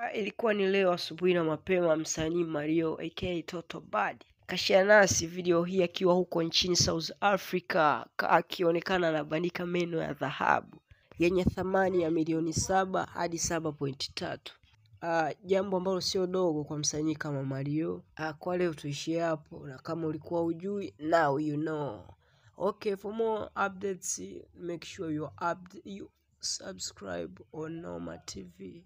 Ah, ilikuwa ni leo asubuhi na mapema, msanii Mario aka Toto Bad kashia nasi video hii akiwa huko nchini South Africa, akionekana anabandika meno ya dhahabu yenye thamani ya milioni saba hadi saba pointi tatu. Uh, jambo ambalo sio dogo kwa msanii kama Mario. Uh, kwa leo tuishie hapo, na kama ulikuwa ujui, now you know. Okay, for more updates make sure you, up, you subscribe on Noma TV.